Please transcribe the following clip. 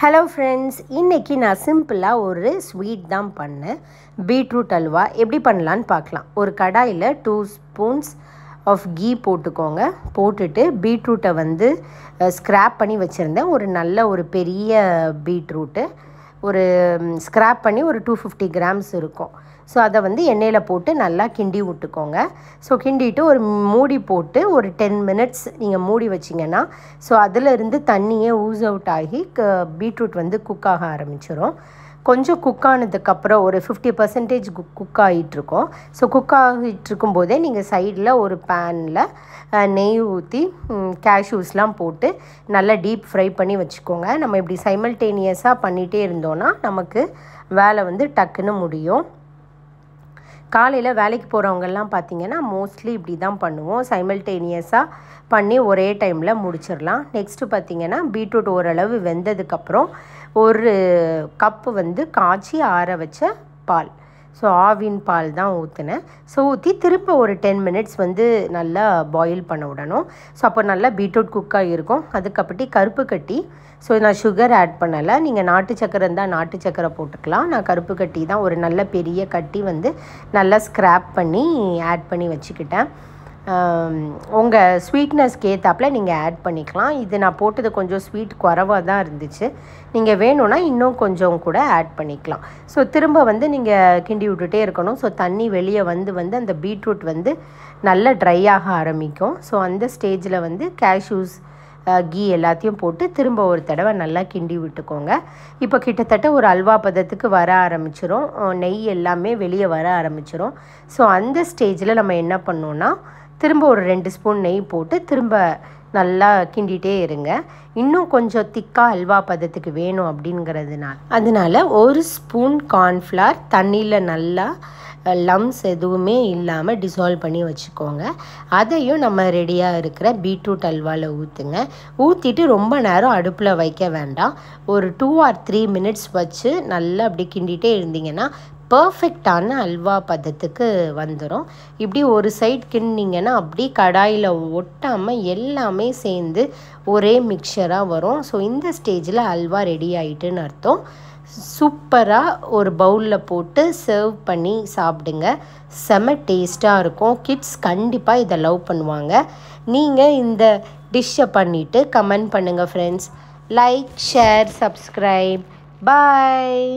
hello friends இன்றைக்கி நான் சிம்பிளாக ஒரு ஸ்வீட் தான் பண்ணேன் பீட்ரூட் அல்வா எப்படி பண்ணலான்னு பார்க்கலாம் ஒரு கடாயில் டூ ஸ்பூன்ஸ் ஆஃப் கீ போட்டுக்கோங்க போட்டுட்டு பீட்ரூட்டை வந்து ஸ்க்ராப் பண்ணி வச்சுருந்தேன் ஒரு நல்ல ஒரு பெரிய பீட்ரூட்டு ஒரு ஸ்க்ராப் பண்ணி ஒரு டூ ஃபிஃப்டி கிராம்ஸ் இருக்கும் ஸோ அதை வந்து எண்ணெயில் போட்டு நல்லா கிண்டி விட்டுக்கோங்க ஸோ கிண்டிட்டு ஒரு மூடி போட்டு ஒரு டென் மினிட்ஸ் நீங்கள் மூடி வச்சிங்கன்னா ஸோ அதிலிருந்து தண்ணியே ஊஸ் அவுட் ஆகி க பீட்ரூட் வந்து குக் ஆக ஆரம்பிச்சிடும் கொஞ்சம் குக் ஆனதுக்கப்புறம் ஒரு ஃபிஃப்டி பர்சன்டேஜ் குக் குக் ஆகிட்டுருக்கோம் ஸோ குக் ஆகிட்டு போதே நீங்கள் சைடில் ஒரு பேனில் நெய் ஊற்றி கேஷ்யூஸ்லாம் போட்டு நல்லா டீப் ஃப்ரை பண்ணி வச்சுக்கோங்க நம்ம இப்படி சைமல்டேனியஸாக பண்ணிகிட்டே இருந்தோன்னா நமக்கு வேலை வந்து டக்குன்னு முடியும் காலையில் வேலைக்கு போகிறவங்கெல்லாம் பார்த்திங்கன்னா மோஸ்ட்லி இப்படி தான் பண்ணுவோம் சைமல்டேனியஸாக பண்ணி ஒரே டைமில் முடிச்சிடலாம் நெக்ஸ்ட்டு பார்த்திங்கன்னா பீட்ரூட் ஓரளவு வெந்ததுக்கப்புறம் ஒரு கப்பு வந்து காய்ச்சி ஆற வச்ச பால் ஸோ ஆவின் பால் தான் ஊற்றினேன் ஸோ ஊற்றி திருப்ப ஒரு டென் மினிட்ஸ் வந்து நல்லா பாயில் பண்ண விடணும் ஸோ அப்போ நல்லா பீட்ரூட் குக்காக இருக்கும் அதுக்கப்பட்டி கருப்பு கட்டி ஸோ நான் சுகர் ஆட் பண்ணலை நீங்கள் நாட்டு சக்கரை இருந்தால் நாட்டு சக்கரை போட்டுக்கலாம் நான் கருப்பு கட்டி தான் ஒரு நல்ல பெரிய கட்டி வந்து நல்லா ஸ்க்ராப் பண்ணி ஆட் பண்ணி வச்சுக்கிட்டேன் உங்கள் ஸ்வீட்னஸ்க்கு ஏற்றாப்பில் நீங்கள் ஆட் பண்ணிக்கலாம் இது நான் போட்டது கொஞ்சம் ஸ்வீட் குறவாக தான் இருந்துச்சு நீங்கள் வேணும்னா இன்னும் கொஞ்சம் கூட ஆட் பண்ணிக்கலாம் ஸோ திரும்ப வந்து நீங்கள் கிண்டி விட்டுட்டே இருக்கணும் ஸோ தண்ணி வெளியே வந்து வந்து அந்த பீட்ரூட் வந்து நல்லா ட்ரை ஆக ஆரம்பிக்கும் ஸோ அந்த ஸ்டேஜில் வந்து கேஷ்யூஸ் கீ எல்லாத்தையும் போட்டு திரும்ப ஒரு தடவை நல்லா கிண்டி விட்டுக்கோங்க இப்போ கிட்டத்தட்ட ஒரு அல்வா பதத்துக்கு வர ஆரம்பிச்சிரும் நெய் எல்லாமே வெளியே வர ஆரம்பிச்சிரும் ஸோ அந்த ஸ்டேஜில் நம்ம என்ன பண்ணோன்னா திரும்ப ஒரு ரெண்டு ஸ்பூன் நெய் போட்டு திரும்ப நல்லா கிண்டிகிட்டே இருங்க இன்னும் கொஞ்சம் திக்காக அல்வா பதத்துக்கு வேணும் அப்படிங்கிறதுனால அதனால் ஒரு ஸ்பூன் கார்ன்ஃப்ளார் தண்ணியில் நல்லா லம்ஸ் எதுவுமே இல்லாமல் டிசால்வ் பண்ணி வச்சுக்கோங்க அதையும் நம்ம ரெடியாக இருக்கிற பீட்ரூட் அல்வாவில் ஊற்றுங்க ஊற்றிட்டு ரொம்ப நேரம் அடுப்பில் வைக்க வேண்டாம் ஒரு டூ ஆர் த்ரீ மினிட்ஸ் வச்சு நல்லா அப்படி கிண்டிகிட்டே இருந்தீங்கன்னா பர்ஃபெக்டான அல்வா பதத்துக்கு வந்துடும் இப்படி ஒரு சைட் கிண்டிங்கன்னா அப்படி கடாயில் ஒட்டாமல் எல்லாமே சேர்ந்து ஒரே மிக்சராக வரும் ஸோ இந்த ஸ்டேஜில் அல்வா ரெடி ஆகிட்டுன்னு அர்த்தம் சூப்பராக ஒரு பவுலில் போட்டு சர்வ் பண்ணி சாப்பிடுங்க செம டேஸ்ட்டாக இருக்கும் கிட்ஸ் கண்டிப்பாக இதை லவ் பண்ணுவாங்க நீங்கள் இந்த டிஷ்ஷை பண்ணிவிட்டு கமெண்ட் பண்ணுங்கள் ஃப்ரெண்ட்ஸ் லைக் ஷேர் சப்ஸ்கிரைப் பாய்